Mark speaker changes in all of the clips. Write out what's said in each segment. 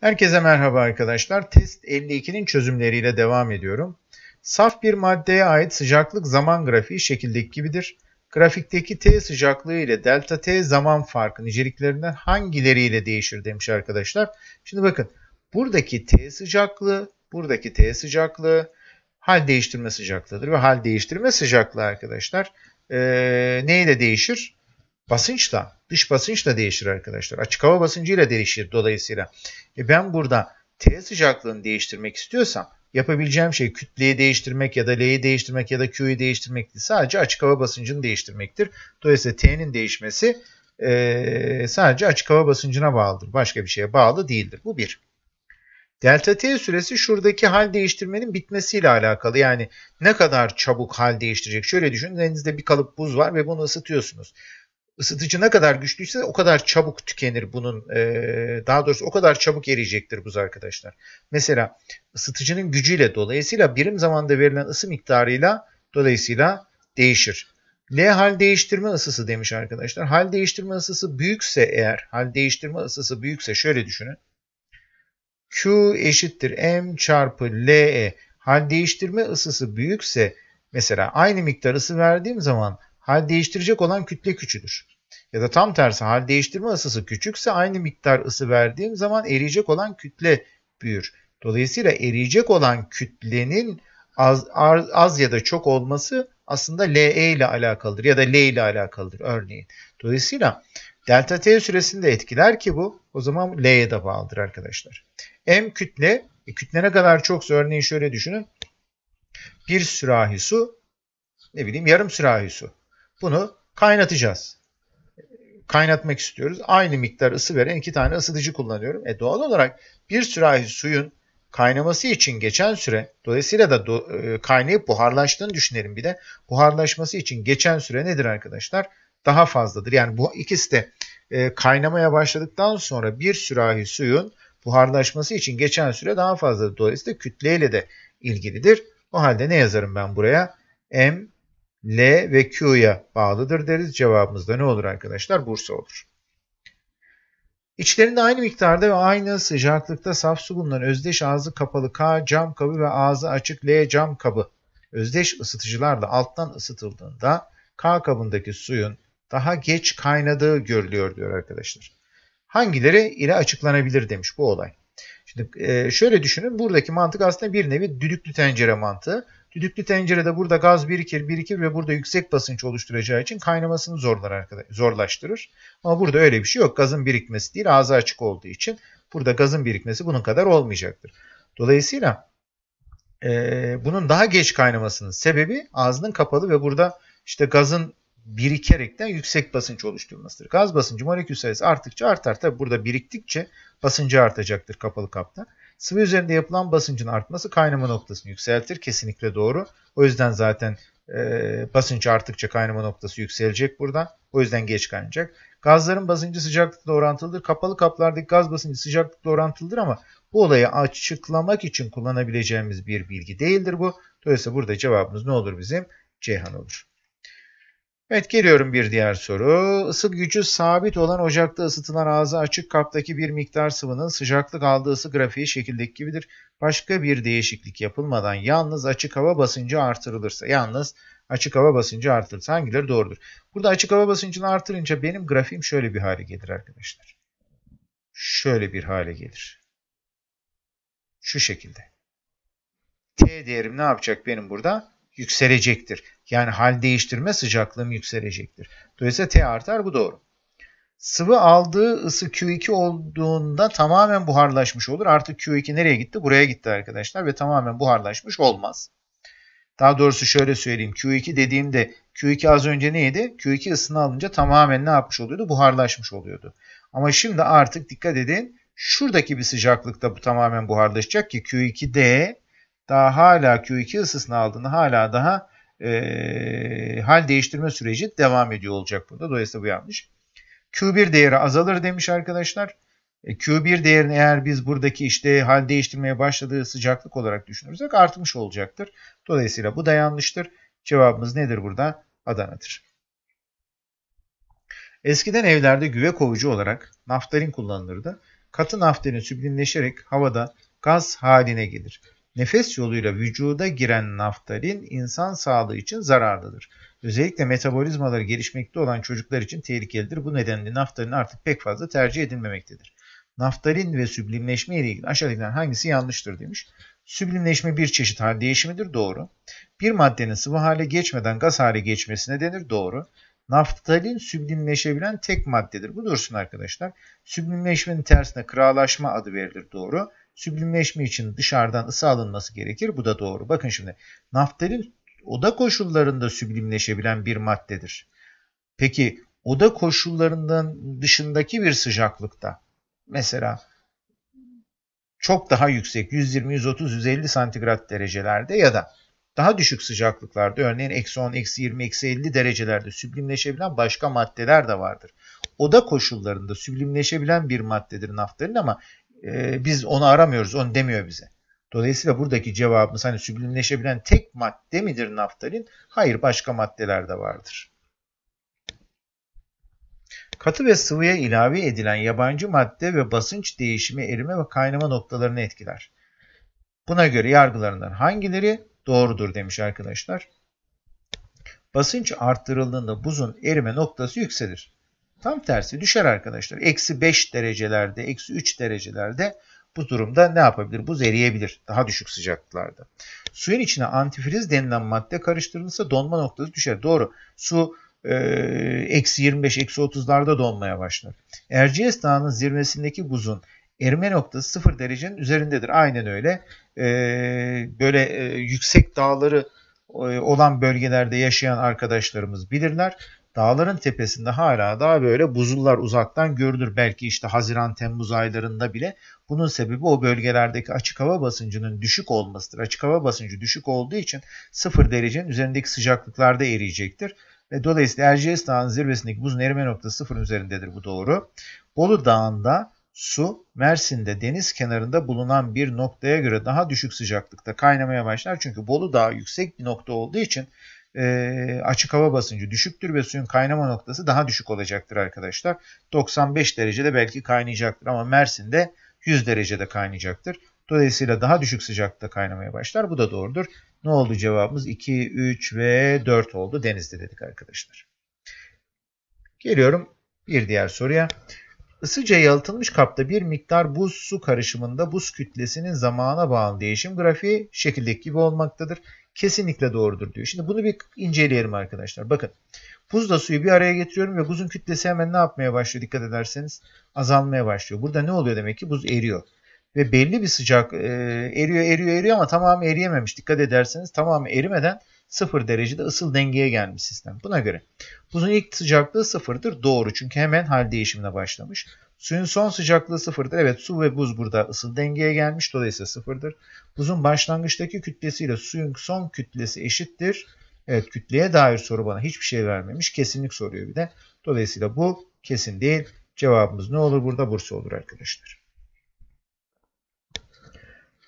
Speaker 1: Herkese merhaba arkadaşlar. Test 52'nin çözümleriyle devam ediyorum. Saf bir maddeye ait sıcaklık zaman grafiği şekildeki gibidir. Grafikteki T sıcaklığı ile delta T zaman farkı niceliklerinden hangileriyle değişir demiş arkadaşlar. Şimdi bakın buradaki T sıcaklığı, buradaki T sıcaklığı hal değiştirme sıcaklığıdır ve hal değiştirme sıcaklığı arkadaşlar e, neyle değişir? Basınç da, dış basınç da değişir arkadaşlar. Açık hava basıncıyla değişir dolayısıyla. E ben burada T sıcaklığını değiştirmek istiyorsam yapabileceğim şey kütleyi değiştirmek ya da L'yi değiştirmek ya da Q'yu değiştirmek değil. Sadece açık hava basıncını değiştirmektir. Dolayısıyla T'nin değişmesi e, sadece açık hava basıncına bağlıdır. Başka bir şeye bağlı değildir. Bu bir. Delta T süresi şuradaki hal değiştirmenin bitmesiyle alakalı. Yani ne kadar çabuk hal değiştirecek? Şöyle düşünün denizde bir kalıp buz var ve bunu ısıtıyorsunuz ısıtıcı ne kadar güçlüyse o kadar çabuk tükenir bunun e, daha doğrusu o kadar çabuk eriyecektir buz arkadaşlar. Mesela ısıtıcının gücüyle dolayısıyla birim zamanda verilen ısı miktarıyla dolayısıyla değişir. L hal değiştirme ısısı demiş arkadaşlar. Hal değiştirme ısısı büyükse eğer hal değiştirme ısısı büyükse şöyle düşünün. Q eşittir M çarpı LE. Hal değiştirme ısısı büyükse mesela aynı miktar ısı verdiğim zaman hal değiştirecek olan kütle küçülür. Ya da tam tersi hal değiştirme ısısı küçükse aynı miktar ısı verdiğim zaman eriyecek olan kütle büyür. Dolayısıyla eriyecek olan kütlenin az, az, az ya da çok olması aslında LE ile alakalıdır ya da L e ile alakalıdır örneğin. Dolayısıyla delta T süresinde etkiler ki bu o zaman L'ye de bağlıdır arkadaşlar. M kütle, e, kütle ne kadar çoksa örneğin şöyle düşünün. Bir sürahi su, ne bileyim yarım sürahi su. Bunu kaynatacağız. Kaynatmak istiyoruz. Aynı miktar ısı veren iki tane ısıtıcı kullanıyorum. E doğal olarak bir sürahi suyun kaynaması için geçen süre dolayısıyla da do, e, kaynayıp buharlaştığını düşünelim bir de. Buharlaşması için geçen süre nedir arkadaşlar? Daha fazladır. Yani bu ikisi de e, kaynamaya başladıktan sonra bir sürahi suyun buharlaşması için geçen süre daha fazladır. Dolayısıyla kütleyle de ilgilidir. O halde ne yazarım ben buraya? M L ve Q'ya bağlıdır deriz. Cevabımız da ne olur arkadaşlar? Bursa olur. İçlerinde aynı miktarda ve aynı sıcaklıkta saf su bulunan özdeş ağzı kapalı K cam kabı ve ağzı açık L cam kabı özdeş ısıtıcılarla alttan ısıtıldığında K kabındaki suyun daha geç kaynadığı görülüyor diyor arkadaşlar. Hangileri ile açıklanabilir demiş bu olay. Şimdi e, şöyle düşünün buradaki mantık aslında bir nevi düdüklü tencere mantığı. Düdüklü tencerede burada gaz birikir birikir ve burada yüksek basınç oluşturacağı için kaynamasını zorlar zorlaştırır. Ama burada öyle bir şey yok. Gazın birikmesi değil ağzı açık olduğu için burada gazın birikmesi bunun kadar olmayacaktır. Dolayısıyla e, bunun daha geç kaynamasının sebebi ağzının kapalı ve burada işte gazın birikerekten yüksek basınç oluşturmasıdır. Gaz basıncı molekül sayısı arttıkça artar. Tabi burada biriktikçe basıncı artacaktır kapalı kapta. Sıvı üzerinde yapılan basıncın artması kaynama noktasını yükseltir. Kesinlikle doğru. O yüzden zaten e, basınç arttıkça kaynama noktası yükselecek Burada, O yüzden geç kaynayacak. Gazların basıncı sıcaklıkla orantılıdır. Kapalı kaplardaki gaz basıncı sıcaklıkla orantılıdır ama bu olayı açıklamak için kullanabileceğimiz bir bilgi değildir bu. Dolayısıyla burada cevabımız ne olur bizim? Ceyhan olur. Evet geliyorum bir diğer soru. Isı gücü sabit olan ocakta ısıtılan ağzı açık kaptaki bir miktar sıvının sıcaklık aldığı ısı grafiği şekildeki gibidir. Başka bir değişiklik yapılmadan yalnız açık hava basıncı artırılırsa. Yalnız açık hava basıncı artırılırsa hangileri doğrudur? Burada açık hava basıncını artırınca benim grafiğim şöyle bir hale gelir arkadaşlar. Şöyle bir hale gelir. Şu şekilde. T değerim ne yapacak benim burada? Yükselecektir. Yani hal değiştirme sıcaklığım yükselecektir. Dolayısıyla T artar bu doğru. Sıvı aldığı ısı Q2 olduğunda tamamen buharlaşmış olur. Artık Q2 nereye gitti? Buraya gitti arkadaşlar ve tamamen buharlaşmış olmaz. Daha doğrusu şöyle söyleyeyim. Q2 dediğimde Q2 az önce neydi? Q2 ısını alınca tamamen ne yapmış oluyordu? Buharlaşmış oluyordu. Ama şimdi artık dikkat edin. Şuradaki bir sıcaklıkta bu tamamen buharlaşacak ki Q2D daha hala Q2 ısısını aldığında hala daha e, hal değiştirme süreci devam ediyor olacak burada. Dolayısıyla bu yanlış. Q1 değeri azalır demiş arkadaşlar. E, Q1 değerini eğer biz buradaki işte hal değiştirmeye başladığı sıcaklık olarak düşünürsek artmış olacaktır. Dolayısıyla bu da yanlıştır. Cevabımız nedir burada? Adana'dır. Eskiden evlerde güve kovucu olarak naftalin kullanılırdı. Katı naftalin süblimleşerek havada gaz haline gelir nefes yoluyla vücuda giren naftalin insan sağlığı için zararlıdır. Özellikle metabolizmaları gelişmekte olan çocuklar için tehlikelidir. Bu nedenle naftalin artık pek fazla tercih edilmemektedir. Naftalin ve süblimleşme ile ilgili aşağıdakilerden hangisi yanlıştır demiş. Süblimleşme bir çeşit hal değişimidir doğru. Bir maddenin sıvı hale geçmeden gaz hale geçmesine denir doğru. Naftalin süblimleşebilen tek maddedir. Bu dursun arkadaşlar. Süblimleşmenin tersine kıralaşma adı verilir doğru. Süblimleşme için dışarıdan ısı alınması gerekir. Bu da doğru. Bakın şimdi naftalin oda koşullarında süblimleşebilen bir maddedir. Peki oda koşullarından dışındaki bir sıcaklıkta mesela çok daha yüksek 120, 130, 150 santigrat derecelerde ya da daha düşük sıcaklıklarda örneğin eksi 10, eksi 20, eksi 50 derecelerde süblimleşebilen başka maddeler de vardır. Oda koşullarında süblimleşebilen bir maddedir naftalin ama e, biz onu aramıyoruz, onu demiyor bize. Dolayısıyla buradaki cevabımız hani süblimleşebilen tek madde midir naftalin? Hayır, başka maddeler de vardır. Katı ve sıvıya ilave edilen yabancı madde ve basınç değişimi erime ve kaynama noktalarını etkiler. Buna göre yargılarından hangileri doğrudur demiş arkadaşlar. Basınç arttırıldığında buzun erime noktası yükselir. Tam tersi düşer arkadaşlar. Eksi 5 derecelerde, eksi 3 derecelerde bu durumda ne yapabilir? Buz eriyebilir daha düşük sıcaklıklarda. Suyun içine antifriz denilen madde karıştırılırsa donma noktası düşer. Doğru. Su e, eksi 25, eksi 30'larda donmaya başlar. Erciyes Dağı'nın zirvesindeki buzun erime noktası 0 derecenin üzerindedir. Aynen öyle. Ee, böyle e, yüksek dağları e, olan bölgelerde yaşayan arkadaşlarımız bilirler. Dağların tepesinde hala daha böyle buzullar uzaktan görünür. Belki işte Haziran-Temmuz aylarında bile bunun sebebi o bölgelerdeki açık hava basıncının düşük olmasıdır. Açık hava basıncı düşük olduğu için sıfır derecenin üzerindeki sıcaklıklarda eriyecektir. Ve dolayısıyla Erciyes Dağı'nın zirvesindeki buzun erime noktası sıfırın üzerindedir bu doğru. Bolu Dağı'nda su Mersin'de deniz kenarında bulunan bir noktaya göre daha düşük sıcaklıkta kaynamaya başlar. Çünkü Bolu Dağı yüksek bir nokta olduğu için e, açık hava basıncı düşüktür ve suyun kaynama noktası daha düşük olacaktır arkadaşlar. 95 derecede belki kaynayacaktır ama Mersin'de 100 derecede kaynayacaktır. Dolayısıyla daha düşük sıcaklıkta kaynamaya başlar. Bu da doğrudur. Ne oldu cevabımız? 2, 3 ve 4 oldu denizde dedik arkadaşlar. Geliyorum bir diğer soruya. Isıca yalıtılmış kapta bir miktar buz su karışımında buz kütlesinin zamana bağlı değişim grafiği şekildeki gibi olmaktadır kesinlikle doğrudur diyor. Şimdi bunu bir inceleyelim arkadaşlar. Bakın buzla suyu bir araya getiriyorum ve buzun kütlesi hemen ne yapmaya başlıyor dikkat ederseniz azalmaya başlıyor. Burada ne oluyor demek ki buz eriyor. Ve belli bir sıcak e, eriyor eriyor eriyor ama tamamı eriyememiş. Dikkat ederseniz tamamı erimeden sıfır derecede ısıl dengeye gelmiş sistem. Buna göre buzun ilk sıcaklığı sıfırdır. Doğru çünkü hemen hal değişimine başlamış. Suyun son sıcaklığı sıfırdır. Evet su ve buz burada ısı dengeye gelmiş dolayısıyla sıfırdır. Buzun başlangıçtaki kütlesiyle suyun son kütlesi eşittir. Evet kütleye dair soru bana hiçbir şey vermemiş. Kesinlik soruyor bir de. Dolayısıyla bu kesin değil. Cevabımız ne olur burada? Bursa olur arkadaşlar.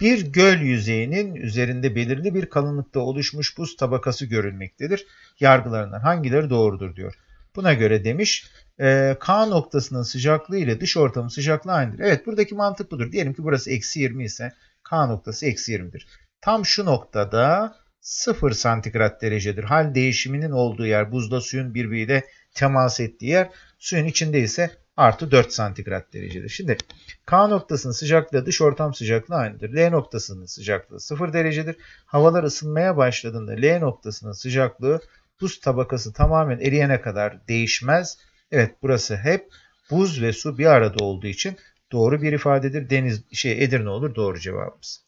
Speaker 1: Bir göl yüzeyinin üzerinde belirli bir kalınlıkta oluşmuş buz tabakası görülmektedir. Yargılarından hangileri doğrudur diyor. Buna göre demiş e, K noktasının sıcaklığı ile dış ortamın sıcaklığı aynıdır. Evet buradaki mantık budur. Diyelim ki burası eksi 20 ise K noktası eksi 20'dir. Tam şu noktada 0 santigrat derecedir. Hal değişiminin olduğu yer buzda suyun birbiriyle temas ettiği yer suyun içinde ise artı 4 santigrat derecedir. Şimdi K noktasının sıcaklığı dış ortam sıcaklığı aynıdır. L noktasının sıcaklığı 0 derecedir. Havalar ısınmaya başladığında L noktasının sıcaklığı buz tabakası tamamen eriyene kadar değişmez. Evet burası hep buz ve su bir arada olduğu için doğru bir ifadedir. Deniz şey Edirne olur doğru cevabımız.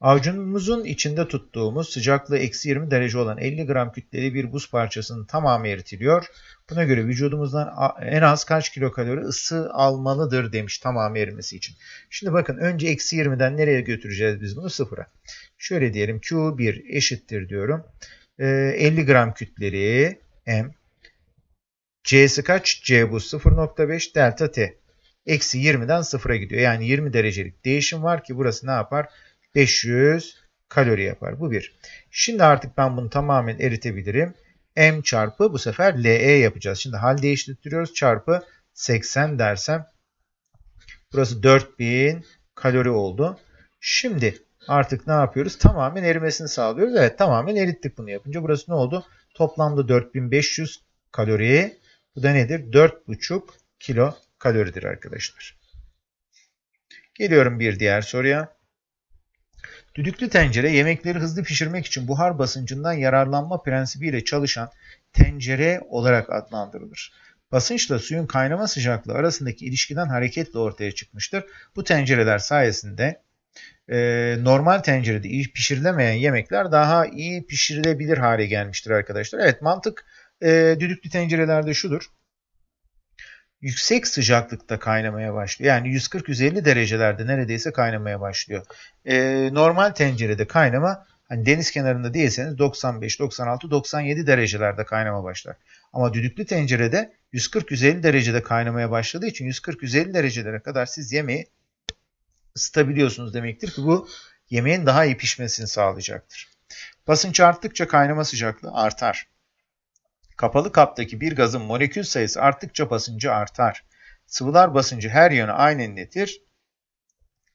Speaker 1: Avcumuzun içinde tuttuğumuz sıcaklığı eksi 20 derece olan 50 gram kütleli bir buz parçasının tamamı eritiliyor. Buna göre vücudumuzdan en az kaç kilokalori ısı almalıdır demiş tamamı erimesi için. Şimdi bakın önce eksi 20'den nereye götüreceğiz biz bunu? Sıfıra. Şöyle diyelim Q1 eşittir diyorum. E, ee, 50 gram kütleri M. C'si kaç? C bu 0.5 delta T. Eksi 20'den 0'a gidiyor. Yani 20 derecelik değişim var ki burası ne yapar? 500 kalori yapar. Bu bir. Şimdi artık ben bunu tamamen eritebilirim. M çarpı bu sefer LE yapacağız. Şimdi hal değiştiriyoruz. Çarpı 80 dersem burası 4000 kalori oldu. Şimdi Artık ne yapıyoruz? Tamamen erimesini sağlıyoruz. Evet tamamen erittik bunu yapınca. Burası ne oldu? Toplamda 4500 kaloriye Bu da nedir? 4,5 kilo kaloridir arkadaşlar. Geliyorum bir diğer soruya. Düdüklü tencere yemekleri hızlı pişirmek için buhar basıncından yararlanma prensibiyle çalışan tencere olarak adlandırılır. Basınçla suyun kaynama sıcaklığı arasındaki ilişkiden hareketle ortaya çıkmıştır. Bu tencereler sayesinde e, normal tencerede iyi pişirilemeyen yemekler daha iyi pişirilebilir hale gelmiştir arkadaşlar. Evet mantık e, düdüklü tencerelerde şudur. Yüksek sıcaklıkta kaynamaya başlıyor. Yani 140-150 derecelerde neredeyse kaynamaya başlıyor. E, normal tencerede kaynama hani deniz kenarında değilseniz 95, 96, 97 derecelerde kaynama başlar. Ama düdüklü tencerede 140-150 derecede kaynamaya başladığı için 140-150 derecelere kadar siz yemeği ısıtabiliyorsunuz demektir ki bu yemeğin daha iyi pişmesini sağlayacaktır. Basınç arttıkça kaynama sıcaklığı artar. Kapalı kaptaki bir gazın molekül sayısı arttıkça basıncı artar. Sıvılar basıncı her yöne aynı netir.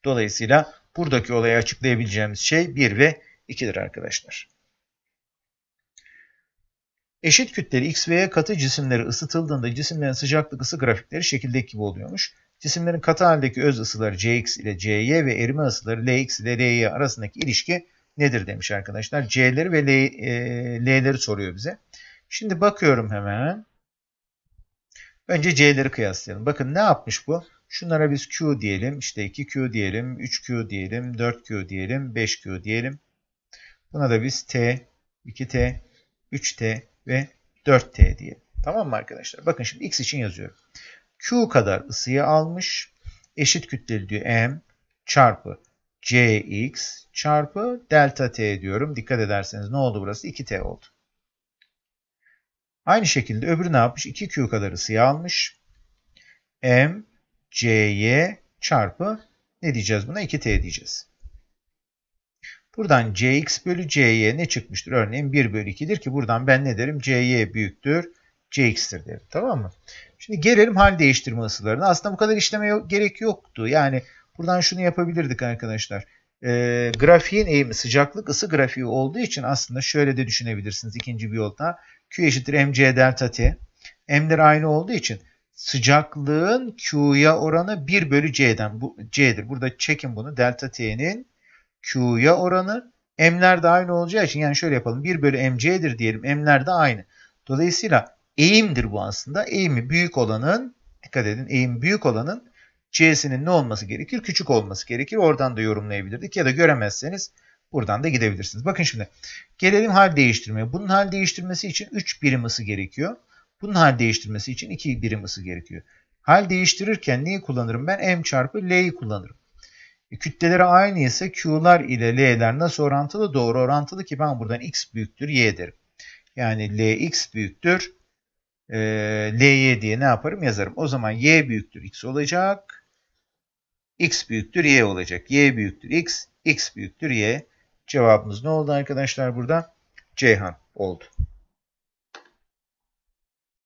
Speaker 1: Dolayısıyla buradaki olayı açıklayabileceğimiz şey 1 ve 2'dir arkadaşlar. Eşit kütleli X ve Y katı cisimleri ısıtıldığında cisimlerin sıcaklık ısı grafikleri şekildeki gibi oluyormuş. Cisimlerin katı haldeki öz ısıları Cx ile Cy ve erime ısıları Lx ile Ly arasındaki ilişki nedir demiş arkadaşlar. C'leri ve e, L'leri soruyor bize. Şimdi bakıyorum hemen. Önce C'leri kıyaslayalım. Bakın ne yapmış bu? Şunlara biz Q diyelim. İşte 2Q diyelim. 3Q diyelim. 4Q diyelim. 5Q diyelim. Buna da biz T, 2T, 3T ve 4T diyelim. Tamam mı arkadaşlar? Bakın şimdi X için yazıyorum. Q kadar ısıyı almış. Eşit kütleli diyor M çarpı Cx çarpı delta T diyorum. Dikkat ederseniz ne oldu burası? 2T oldu. Aynı şekilde öbürü ne yapmış? 2Q kadar ısıyı almış. M Cy çarpı ne diyeceğiz buna? 2T diyeceğiz. Buradan Cx bölü Cy ne çıkmıştır? Örneğin 1 bölü 2'dir ki buradan ben ne derim? Cy büyüktür. Cx'tir derim. Tamam mı? Şimdi gelelim hal değiştirme ısılarına. Aslında bu kadar işlemeye gerek yoktu. Yani buradan şunu yapabilirdik arkadaşlar. E, grafiğin eğimi sıcaklık ısı grafiği olduğu için aslında şöyle de düşünebilirsiniz ikinci bir yolda. Q eşittir mc delta t. M'ler aynı olduğu için sıcaklığın Q'ya oranı 1 bölü C'den. Bu, C'dir. Burada çekin bunu. Delta T'nin Q'ya oranı. M'ler de aynı olacağı için yani şöyle yapalım. 1 bölü MC'dir diyelim. M'ler de aynı. Dolayısıyla Eğimdir bu aslında. Eğimi büyük olanın, dikkat edin eğim büyük olanın C'sinin ne olması gerekir? Küçük olması gerekir. Oradan da yorumlayabilirdik. Ya da göremezseniz buradan da gidebilirsiniz. Bakın şimdi gelelim hal değiştirmeye. Bunun hal değiştirmesi için 3 birim ısı gerekiyor. Bunun hal değiştirmesi için 2 birim ısı gerekiyor. Hal değiştirirken neyi kullanırım ben? M çarpı L'yi kullanırım. E, kütleleri aynı ise Q'lar ile L'ler nasıl orantılı? Doğru orantılı ki ben buradan X büyüktür Y derim. Yani Lx büyüktür e, ee, ly diye ne yaparım yazarım. O zaman y büyüktür x olacak. x büyüktür y olacak. y büyüktür x, x büyüktür y. Cevabımız ne oldu arkadaşlar burada? Ceyhan oldu.